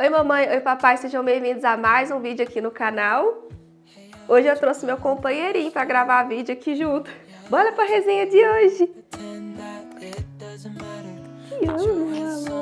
Oi mamãe, oi papai, sejam bem-vindos a mais um vídeo aqui no canal. Hoje eu trouxe meu companheirinho para gravar vídeo aqui junto. Bora a resenha de hoje! Que ano,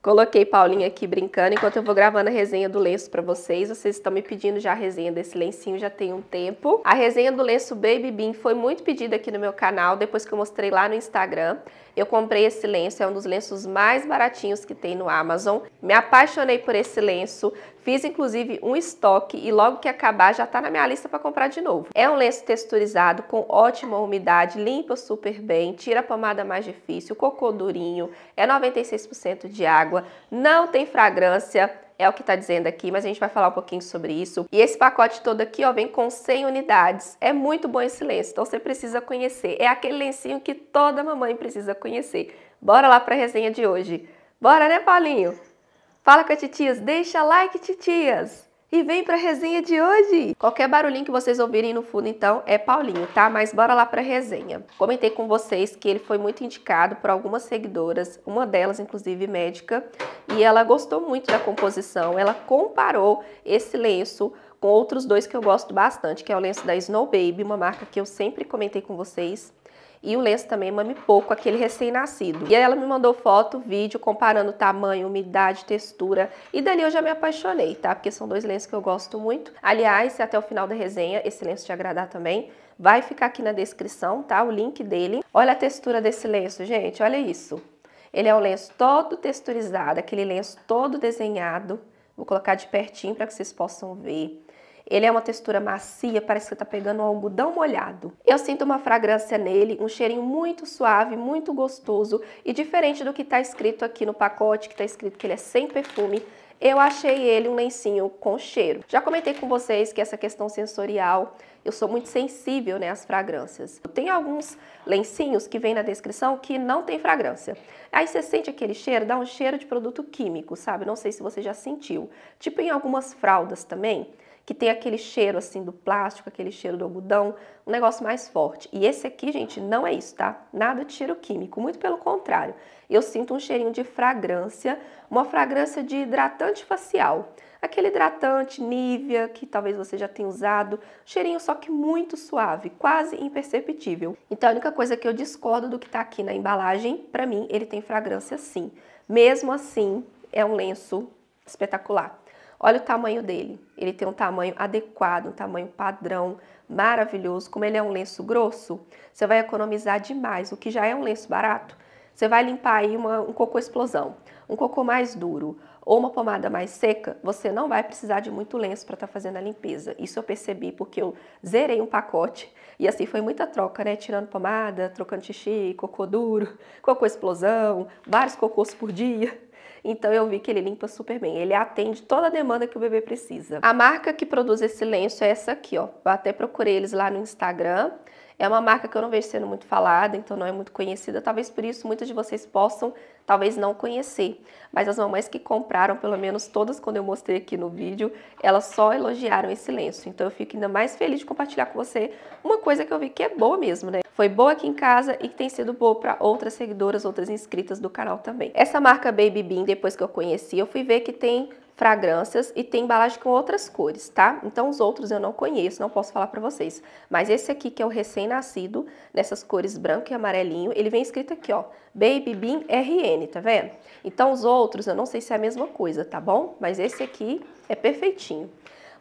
Coloquei Paulinha aqui brincando enquanto eu vou gravando a resenha do lenço para vocês. Vocês estão me pedindo já a resenha desse lencinho, já tem um tempo. A resenha do lenço Baby Bean foi muito pedida aqui no meu canal, depois que eu mostrei lá no Instagram. Eu comprei esse lenço, é um dos lenços mais baratinhos que tem no Amazon. Me apaixonei por esse lenço, fiz inclusive um estoque e logo que acabar já está na minha lista para comprar de novo. É um lenço texturizado com ótima umidade, limpa super bem, tira a pomada mais difícil, cocô durinho, é 96% de água, não tem fragrância, é o que está dizendo aqui, mas a gente vai falar um pouquinho sobre isso. E esse pacote todo aqui, ó, vem com 100 unidades. É muito bom esse lenço, então você precisa conhecer. É aquele lencinho que toda mamãe precisa conhecer. Bora lá para a resenha de hoje. Bora, né, Paulinho? Fala com a titias, deixa like, titias! e vem para a resenha de hoje. Qualquer barulhinho que vocês ouvirem no fundo, então, é Paulinho, tá? Mas bora lá para a resenha. Comentei com vocês que ele foi muito indicado por algumas seguidoras, uma delas, inclusive, médica, e ela gostou muito da composição. Ela comparou esse lenço com outros dois que eu gosto bastante, que é o lenço da Snow Baby, uma marca que eu sempre comentei com vocês, e o lenço também mame pouco, aquele recém-nascido. E ela me mandou foto, vídeo, comparando tamanho, umidade, textura, e dali eu já me apaixonei, tá? Porque são dois lenços que eu gosto muito. Aliás, se até o final da resenha, esse lenço te agradar também, vai ficar aqui na descrição, tá? O link dele. Olha a textura desse lenço, gente, olha isso. Ele é um lenço todo texturizado, aquele lenço todo desenhado. Vou colocar de pertinho para que vocês possam ver. Ele é uma textura macia, parece que tá está pegando um algodão molhado. Eu sinto uma fragrância nele, um cheirinho muito suave, muito gostoso e diferente do que está escrito aqui no pacote, que está escrito que ele é sem perfume, eu achei ele um lencinho com cheiro. Já comentei com vocês que essa questão sensorial, eu sou muito sensível né, às fragrâncias. Tem alguns lencinhos que vem na descrição que não tem fragrância. Aí você sente aquele cheiro, dá um cheiro de produto químico, sabe? Não sei se você já sentiu. Tipo em algumas fraldas também, que tem aquele cheiro assim do plástico, aquele cheiro do algodão, um negócio mais forte. E esse aqui, gente, não é isso, tá? Nada de cheiro químico, muito pelo contrário. Eu sinto um cheirinho de fragrância, uma fragrância de hidratante facial. Aquele hidratante Nivea que talvez você já tenha usado, cheirinho só que muito suave, quase imperceptível. Então a única coisa que eu discordo do que tá aqui na embalagem, para mim ele tem fragrância sim. Mesmo assim, é um lenço espetacular. Olha o tamanho dele. Ele tem um tamanho adequado, um tamanho padrão, maravilhoso. Como ele é um lenço grosso, você vai economizar demais. O que já é um lenço barato, você vai limpar aí uma, um cocô explosão, um cocô mais duro ou uma pomada mais seca, você não vai precisar de muito lenço para estar tá fazendo a limpeza. Isso eu percebi porque eu zerei um pacote e assim foi muita troca, né? Tirando pomada, trocando xixi, cocô duro, cocô explosão, vários cocôs por dia. Então eu vi que ele limpa super bem. Ele atende toda a demanda que o bebê precisa. A marca que produz esse lenço é essa aqui, ó. Eu até procurei eles lá no Instagram. É uma marca que eu não vejo sendo muito falada, então não é muito conhecida. Talvez por isso muitos de vocês possam, talvez não conhecer. Mas as mamães que compraram, pelo menos todas quando eu mostrei aqui no vídeo, elas só elogiaram esse lenço. Então eu fico ainda mais feliz de compartilhar com você uma coisa que eu vi que é boa mesmo, né? foi boa aqui em casa e que tem sido boa para outras seguidoras, outras inscritas do canal também. Essa marca Baby Bean, depois que eu conheci, eu fui ver que tem fragrâncias e tem embalagem com outras cores, tá? Então os outros eu não conheço, não posso falar para vocês. Mas esse aqui que é o recém-nascido, nessas cores branco e amarelinho, ele vem escrito aqui, ó, Baby Bean RN, tá vendo? Então os outros eu não sei se é a mesma coisa, tá bom? Mas esse aqui é perfeitinho.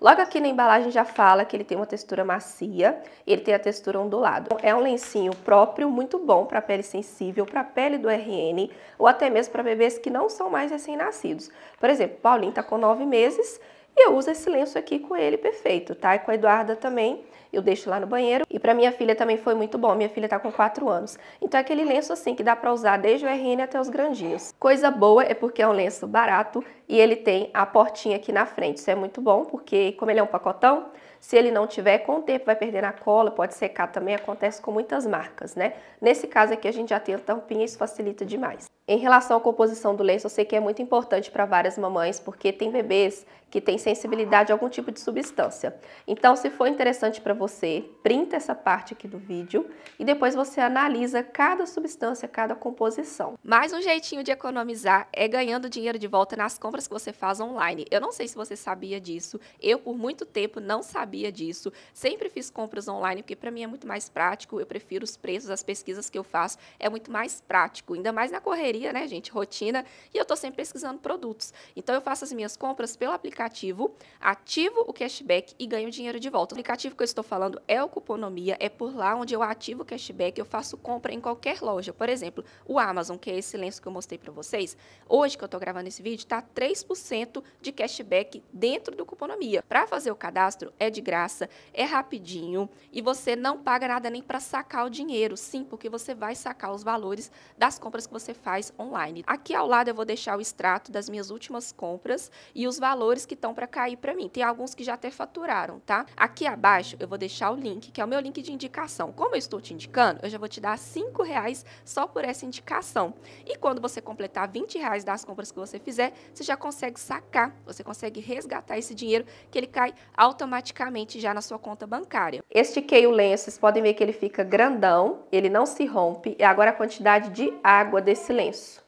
Logo aqui na embalagem já fala que ele tem uma textura macia ele tem a textura ondulada. Então, é um lencinho próprio, muito bom para pele sensível, para pele do RN ou até mesmo para bebês que não são mais recém-nascidos. Por exemplo, Paulinho está com 9 meses e eu uso esse lenço aqui com ele perfeito, tá? E com a Eduarda também eu deixo lá no banheiro. E para minha filha também foi muito bom, minha filha está com 4 anos. Então é aquele lenço assim que dá para usar desde o RN até os grandinhos. Coisa boa é porque é um lenço barato e ele tem a portinha aqui na frente. Isso é muito bom porque como ele é um pacotão, se ele não tiver, com o tempo vai perder na cola, pode secar também, acontece com muitas marcas, né? Nesse caso aqui a gente já tem a tampinha, isso facilita demais. Em relação à composição do lenço, eu sei que é muito importante para várias mamães, porque tem bebês que têm sensibilidade a algum tipo de substância. Então, se for interessante para você, printa essa parte aqui do vídeo e depois você analisa cada substância, cada composição. Mais um jeitinho de economizar é ganhando dinheiro de volta nas compras que você faz online. Eu não sei se você sabia disso, eu por muito tempo não sabia disso. Sempre fiz compras online porque para mim é muito mais prático, eu prefiro os preços, as pesquisas que eu faço, é muito mais prático, ainda mais na correria, né, gente, rotina, e eu tô sempre pesquisando produtos. Então eu faço as minhas compras pelo aplicativo, ativo o cashback e ganho dinheiro de volta. O aplicativo que eu estou falando é o cuponomia, é por lá onde eu ativo o cashback, eu faço compra em qualquer loja. Por exemplo, o Amazon, que é esse lenço que eu mostrei para vocês, hoje que eu estou gravando esse vídeo, está 3% de cashback dentro do cuponomia. Para fazer o cadastro é de graça, é rapidinho e você não paga nada nem para sacar o dinheiro, sim, porque você vai sacar os valores das compras que você faz online. Aqui ao lado eu vou deixar o extrato das minhas últimas compras e os valores que estão para cair para mim. Tem alguns que já até faturaram, tá? Aqui abaixo eu vou deixar o link, que é o meu link de indicação. Como eu estou te indicando, eu já vou te dar cinco reais só por essa indicação. E quando você completar 20 reais das compras que você fizer, você já consegue sacar, você consegue resgatar esse dinheiro que ele cai automaticamente já na sua conta bancária. Estiquei o lenço, vocês podem ver que ele fica grandão, ele não se rompe. E agora a quantidade de água desse lenço.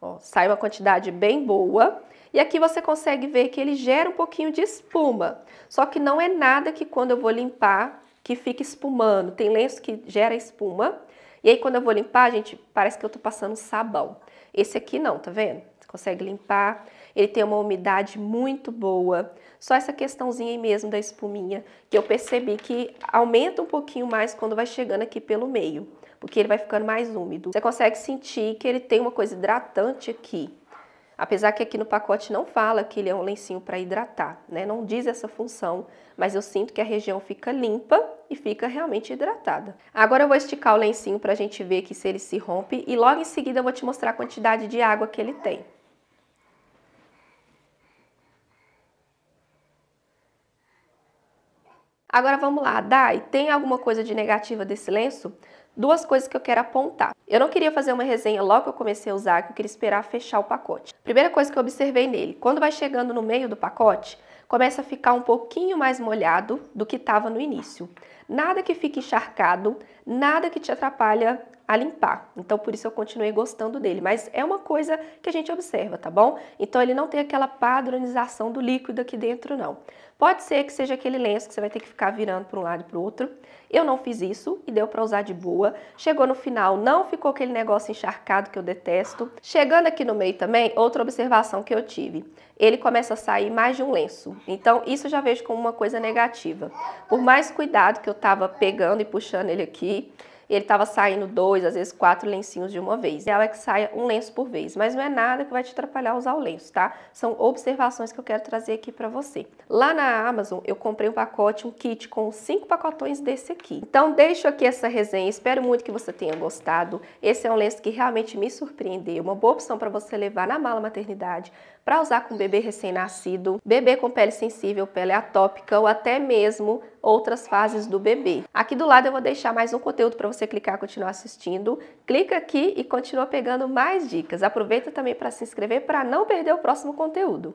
Ó, sai uma quantidade bem boa. E aqui você consegue ver que ele gera um pouquinho de espuma, só que não é nada que quando eu vou limpar que fica espumando. Tem lenço que gera espuma, e aí quando eu vou limpar, gente, parece que eu tô passando sabão. Esse aqui não, tá vendo? Você consegue limpar, ele tem uma umidade muito boa. Só essa questãozinha aí mesmo da espuminha, que eu percebi que aumenta um pouquinho mais quando vai chegando aqui pelo meio porque ele vai ficando mais úmido. Você consegue sentir que ele tem uma coisa hidratante aqui. Apesar que aqui no pacote não fala que ele é um lencinho para hidratar, né? Não diz essa função, mas eu sinto que a região fica limpa e fica realmente hidratada. Agora eu vou esticar o lencinho para a gente ver aqui se ele se rompe e logo em seguida eu vou te mostrar a quantidade de água que ele tem. Agora vamos lá, Dai, tem alguma coisa de negativa desse lenço? duas coisas que eu quero apontar. Eu não queria fazer uma resenha logo que eu comecei a usar, que eu queria esperar fechar o pacote. Primeira coisa que eu observei nele, quando vai chegando no meio do pacote, começa a ficar um pouquinho mais molhado do que estava no início. Nada que fique encharcado, nada que te atrapalha a limpar. Então por isso eu continuei gostando dele, mas é uma coisa que a gente observa, tá bom? Então ele não tem aquela padronização do líquido aqui dentro não. Pode ser que seja aquele lenço que você vai ter que ficar virando para um lado e para o outro. Eu não fiz isso e deu para usar de boa. Chegou no final, não ficou aquele negócio encharcado que eu detesto. Chegando aqui no meio também, outra observação que eu tive. Ele começa a sair mais de um lenço. Então isso eu já vejo como uma coisa negativa. Por mais cuidado que eu estava pegando e puxando ele aqui, e ele estava saindo dois, às vezes quatro lencinhos de uma vez. O ideal é que saia um lenço por vez, mas não é nada que vai te atrapalhar usar o lenço, tá? São observações que eu quero trazer aqui para você. Lá na Amazon, eu comprei um pacote, um kit com cinco pacotões desse aqui. Então, deixo aqui essa resenha, espero muito que você tenha gostado. Esse é um lenço que realmente me surpreendeu, uma boa opção para você levar na mala maternidade, para usar com bebê recém-nascido, bebê com pele sensível, pele atópica ou até mesmo outras fases do bebê. Aqui do lado eu vou deixar mais um conteúdo para você clicar e continuar assistindo. Clica aqui e continua pegando mais dicas. Aproveita também para se inscrever para não perder o próximo conteúdo.